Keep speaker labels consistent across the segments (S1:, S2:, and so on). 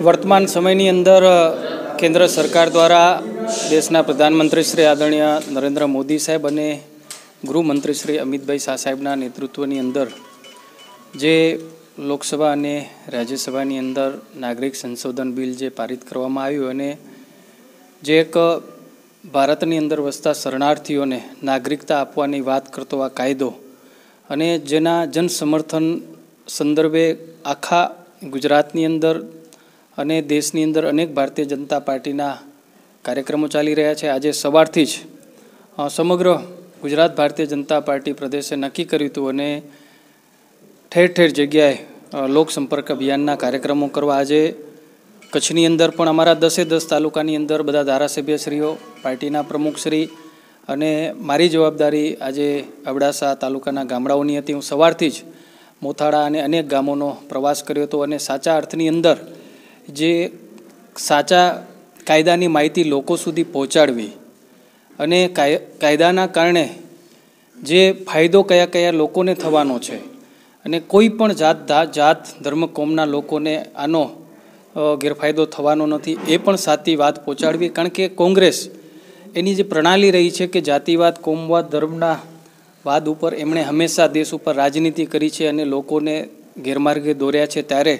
S1: વર્તમાન સમયની અંદર કેન્દ્ર સરકાર દ્વારા દેશના પ્રધાનમંત્રી શ્રી આદરણીય નરેન્દ્ર મોદી સાહેબ અને ગૃહમંત્રી શ્રી અમિતભાઈ શાહ સાહેબના નેતૃત્વની અંદર જે લોકસભા અને રાજ્યસભાની અંદર નાગરિક સંશોધન બિલ જે પારિત કરવામાં આવ્યું અને જે એક ભારતની અંદર વસતા શરણાર્થીઓને નાગરિકતા આપવાની વાત કરતો આ કાયદો અને જેના જનસમર્થન સંદર્ભે આખા ગુજરાતની અંદર અને દેશની અંદર અનેક ભારતીય જનતા પાર્ટીના કાર્યક્રમો ચાલી રહ્યા છે આજે સવારથી જ સમગ્ર ગુજરાત ભારતીય જનતા પાર્ટી પ્રદેશે નક્કી કર્યું હતું અને ઠેર ઠેર જગ્યાએ લોકસંપર્ક અભિયાનના કાર્યક્રમો કરવા આજે કચ્છની અંદર પણ અમારા દસે દસ તાલુકાની અંદર બધા ધારાસભ્યશ્રીઓ પાર્ટીના પ્રમુખશ્રી અને મારી જવાબદારી આજે અબડાસા તાલુકાના ગામડાઓની હતી હું સવારથી જ મોથાળા અને અનેક ગામોનો પ્રવાસ કર્યો હતો અને સાચા અર્થની અંદર જે સાચા કાયદાની માહિતી લોકો સુધી પહોંચાડવી અને કાયદાના કારણે જે ફાયદો કયા કયા લોકોને થવાનો છે અને કોઈ પણ જાત જાત ધર્મ કોમના લોકોને આનો ગેરફાયદો થવાનો નથી એ પણ સાચી વાત પહોંચાડવી કારણ કે કોંગ્રેસ એની જે પ્રણાલી રહી છે કે જાતિવાદ કોમવાદ ધર્મના વાદ ઉપર એમણે હંમેશા દેશ ઉપર રાજનીતિ કરી છે અને લોકોને ગેરમાર્ગે દોર્યા છે ત્યારે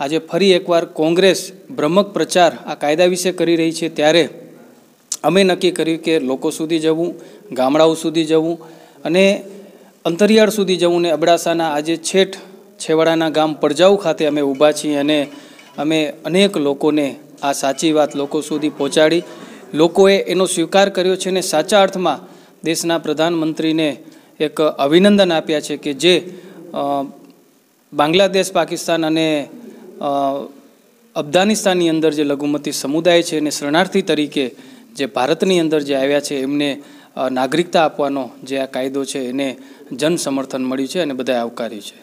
S1: આજે ફરી એકવાર કોંગ્રેસ ભ્રમક પ્રચાર આ કાયદા વિશે કરી રહી છે ત્યારે અમે નક્કી કર્યું કે લોકો સુધી જવું ગામડાઓ સુધી જવું અને અંતરિયાળ સુધી જવું ને અબડાસાના આજે છેઠ છેવાડાના ગામ પડજાઉ ખાતે અમે ઊભા છીએ અને અમે અનેક લોકોને આ સાચી વાત લોકો સુધી પહોંચાડી લોકોએ એનો સ્વીકાર કર્યો છે અને સાચા અર્થમાં દેશના પ્રધાનમંત્રીને એક અભિનંદન આપ્યા છે કે જે બાંગ્લાદેશ પાકિસ્તાન અને અફઘાનિસ્તાનની અંદર જે લઘુમતી સમુદાય છે અને શરણાર્થી તરીકે જે ભારતની અંદર જે આવ્યા છે એમને નાગરિકતા આપવાનો જે આ કાયદો છે એને જન સમર્થન મળ્યું છે અને બધાએ આવકાર્યું છે